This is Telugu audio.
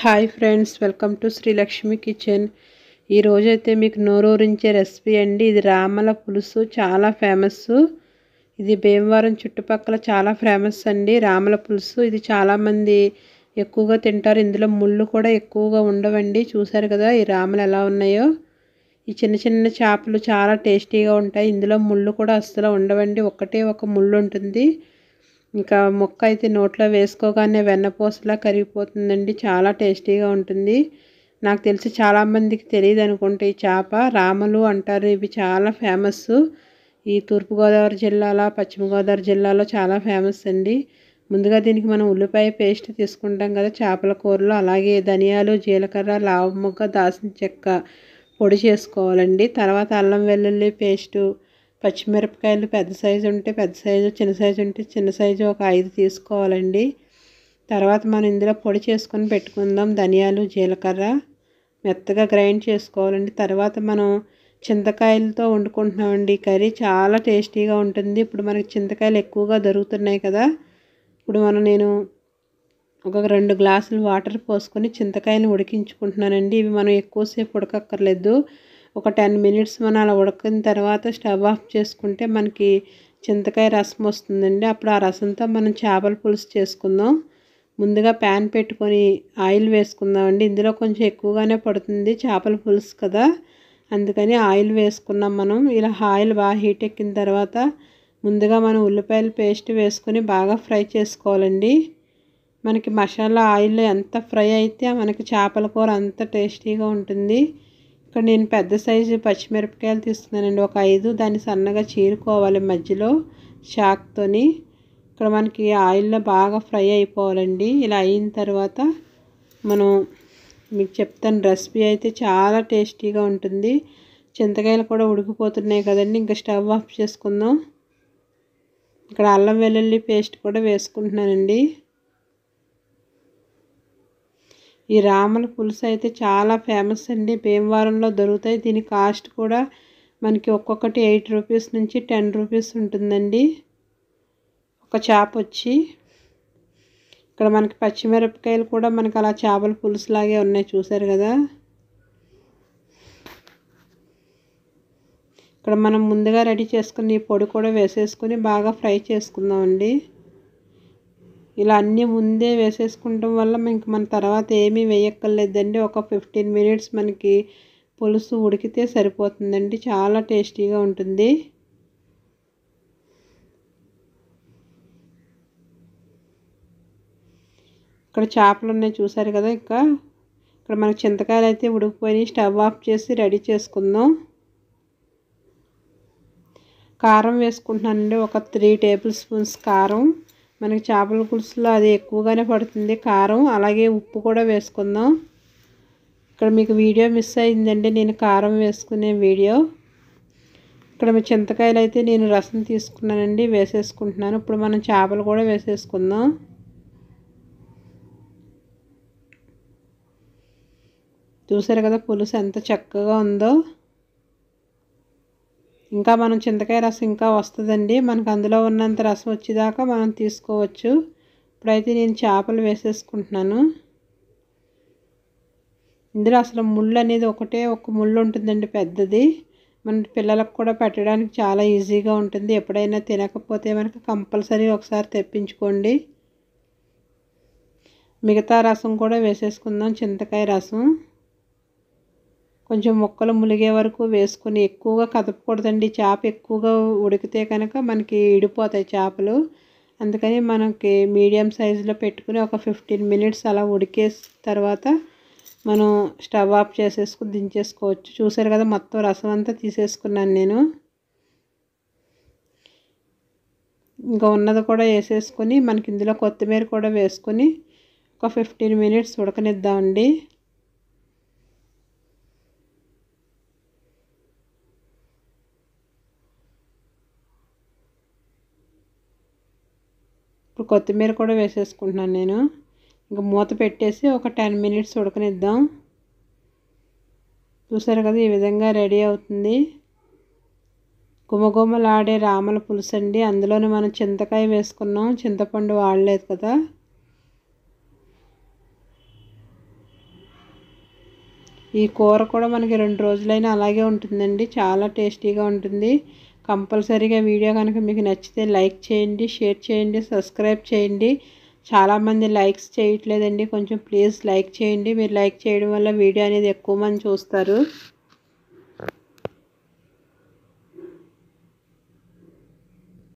hi friends welcome to Srilakshmi kitchen ఈరోజైతే మీకు నోరూరించే రెసిపీ అండి ఇది రామల పులుసు చాలా ఫేమస్ ఇది భీమవరం చుట్టుపక్కల చాలా ఫేమస్ అండి రామల పులుసు ఇది చాలామంది ఎక్కువగా తింటారు ఇందులో ముళ్ళు కూడా ఎక్కువగా ఉండవండి చూసారు కదా ఈ రామలు ఎలా ఉన్నాయో ఈ చిన్న చిన్న చేపలు చాలా టేస్టీగా ఉంటాయి ఇందులో ముళ్ళు కూడా అస్సలు ఉండవండి ఒకటే ఒక ముళ్ళు ఉంటుంది ఇంకా మొక్క అయితే నోట్లో వేసుకోగానే వెన్నపూసలా కరిగిపోతుందండి చాలా టేస్టీగా ఉంటుంది నాకు తెలిసి చాలామందికి తెలియదు అనుకుంటే ఈ చేప రామలు అంటారు ఇవి చాలా ఫేమస్ ఈ తూర్పుగోదావరి జిల్లాలో పశ్చిమ గోదావరి జిల్లాలో చాలా ఫేమస్ అండి ముందుగా దీనికి మనం ఉల్లిపాయ పేస్ట్ తీసుకుంటాం కదా చేపల కూరలో అలాగే ధనియాలు జీలకర్ర లావు మొగ్గ దాసిన చెక్క పొడి చేసుకోవాలండి తర్వాత అల్లం వెల్లుల్లి పేస్టు పచ్చిమిరపకాయలు పెద్ద సైజు ఉంటే పెద్ద సైజు చిన్న సైజు ఉంటే చిన్న సైజు ఒక ఐదు తీసుకోవాలండి తర్వాత మనం ఇందులో పొడి చేసుకొని పెట్టుకుందాం ధనియాలు జీలకర్ర మెత్తగా గ్రైండ్ చేసుకోవాలండి తర్వాత మనం చింతకాయలతో వండుకుంటున్నామండి కర్రీ చాలా టేస్టీగా ఉంటుంది ఇప్పుడు మనకి చింతకాయలు ఎక్కువగా దొరుకుతున్నాయి కదా ఇప్పుడు మనం నేను ఒక రెండు గ్లాసులు వాటర్ పోసుకొని చింతకాయలు ఉడికించుకుంటున్నానండి ఇవి మనం ఎక్కువసేపు ఉడకక్కర్లేదు ఒక టెన్ మినిట్స్ మనం అలా ఉడకిన తర్వాత స్టవ్ ఆఫ్ చేసుకుంటే మనకి చింతకాయ రసం వస్తుందండి అప్పుడు ఆ రసంతో మనం చేపల పులుసు చేసుకుందాం ముందుగా ప్యాన్ పెట్టుకొని ఆయిల్ వేసుకుందామండి ఇందులో కొంచెం ఎక్కువగానే పడుతుంది చేపల పులుసు కదా అందుకని ఆయిల్ వేసుకున్నాం మనం ఇలా ఆయిల్ బాగా హీట్ ఎక్కిన తర్వాత ముందుగా మనం ఉల్లిపాయల పేస్ట్ వేసుకొని బాగా ఫ్రై చేసుకోవాలండి మనకి మసాలా ఆయిల్ ఎంత ఫ్రై అయితే మనకి చేపల కూర అంత టేస్టీగా ఉంటుంది ఇక్కడ నేను పెద్ద సైజు పచ్చిమిరపకాయలు తీసుకున్నానండి ఒక ఐదు దాన్ని సన్నగా చీరుకోవాలి మధ్యలో చాక్తోని ఇక్కడ మనకి ఆయిల్లో బాగా ఫ్రై అయిపోవాలండి ఇలా అయిన తర్వాత మనం మీకు చెప్తాను రెసిపీ అయితే చాలా టేస్టీగా ఉంటుంది చింతకాయలు కూడా ఉడికిపోతున్నాయి కదండి ఇంకా స్టవ్ ఆఫ్ చేసుకుందాం ఇక్కడ అల్లం వెల్లుల్లి పేస్ట్ కూడా వేసుకుంటున్నానండి ఈ రామల పులుసు అయితే చాలా ఫేమస్ అండి భీమవరంలో దొరుకుతాయి దీని కాస్ట్ కూడా మనకి ఒక్కొక్కటి ఎయిట్ రూపీస్ నుంచి టెన్ రూపీస్ ఉంటుందండి ఒక చేప వచ్చి ఇక్కడ మనకి పచ్చిమిరపకాయలు కూడా మనకు అలా చేపల పులుసులాగే ఉన్నాయి చూసారు కదా ఇక్కడ మనం ముందుగా రెడీ చేసుకుని పొడి కూడా వేసేసుకుని బాగా ఫ్రై చేసుకుందామండి ఇలా అన్నీ ముందే వేసేసుకోవటం వల్ల ఇంక మన తర్వాత ఏమీ వేయక్కర్లేదండి ఒక ఫిఫ్టీన్ మినిట్స్ మనకి పులుసు ఉడికితే సరిపోతుందండి చాలా టేస్టీగా ఉంటుంది ఇక్కడ చేపలు ఉన్నాయి చూసారు కదా ఇంకా ఇక్కడ మనకు చింతకాయలు అయితే ఉడికిపోయినాయి స్టవ్ ఆఫ్ చేసి రెడీ చేసుకుందాం కారం వేసుకుంటున్నానండి ఒక త్రీ టేబుల్ స్పూన్స్ కారం మనకి చేపల పులుసులో అది ఎక్కువగానే పడుతుంది కారం అలాగే ఉప్పు కూడా వేసుకుందాం ఇక్కడ మీకు వీడియో మిస్ అయిందండి నేను కారం వేసుకునే వీడియో ఇక్కడ మీ చింతకాయలు అయితే నేను రసం తీసుకున్నానండి వేసేసుకుంటున్నాను ఇప్పుడు మనం చేపలు కూడా వేసేసుకుందాం చూసారు కదా పులుసు ఎంత చక్కగా ఉందో ఇంకా మనం చింతకాయ రసం ఇంకా వస్తుందండి మనకు అందులో ఉన్నంత రసం వచ్చేదాకా మనం తీసుకోవచ్చు ఇప్పుడైతే నేను చేపలు వేసేసుకుంటున్నాను ఇందులో అసలు ముళ్ళు అనేది ఒకటే ఒక ముళ్ళు ఉంటుందండి పెద్దది మన పిల్లలకు కూడా పెట్టడానికి చాలా ఈజీగా ఉంటుంది ఎప్పుడైనా తినకపోతే మనకు కంపల్సరీ ఒకసారి తెప్పించుకోండి మిగతా రసం కూడా వేసేసుకుందాం చింతకాయ రసం కొంచెం ముక్కలు ములిగే వరకు వేసుకొని ఎక్కువగా కదపకూడదండి చేప ఎక్కువగా ఉడికితే కనుక మనకి ఇడిపోతాయి చేపలు అందుకని మనకి మీడియం సైజులో పెట్టుకుని ఒక ఫిఫ్టీన్ మినిట్స్ అలా ఉడికేసిన తర్వాత మనం స్టవ్ ఆఫ్ చేసేసుకుని దించేసుకోవచ్చు చూసారు కదా మొత్తం రసం అంతా తీసేసుకున్నాను నేను ఇంకా ఉన్నది కూడా వేసేసుకొని మనకి ఇందులో కొత్తిమీర కూడా వేసుకొని ఒక ఫిఫ్టీన్ మినిట్స్ ఉడకనిద్దామండి ఇప్పుడు కొత్తిమీర కూడా వేసేసుకుంటున్నాను నేను ఇంకా మూత పెట్టేసి ఒక టెన్ మినిట్స్ ఉడకనిద్దాం చూసారు కదా ఈ విధంగా రెడీ అవుతుంది గుమగుమలాడే రామల పులుసు అండి అందులోనే మనం చింతకాయ వేసుకున్నాం చింతపండు వాడలేదు కదా ఈ కూర కూడా మనకి రెండు రోజులైనా అలాగే ఉంటుందండి చాలా టేస్టీగా ఉంటుంది కంపల్సరీగా వీడియో కనుక మీకు నచ్చితే లైక్ చేయండి షేర్ చేయండి సబ్స్క్రైబ్ చేయండి చాలామంది లైక్స్ చేయట్లేదండి కొంచెం ప్లీజ్ లైక్ చేయండి మీరు లైక్ చేయడం వల్ల వీడియో అనేది ఎక్కువ మంది చూస్తారు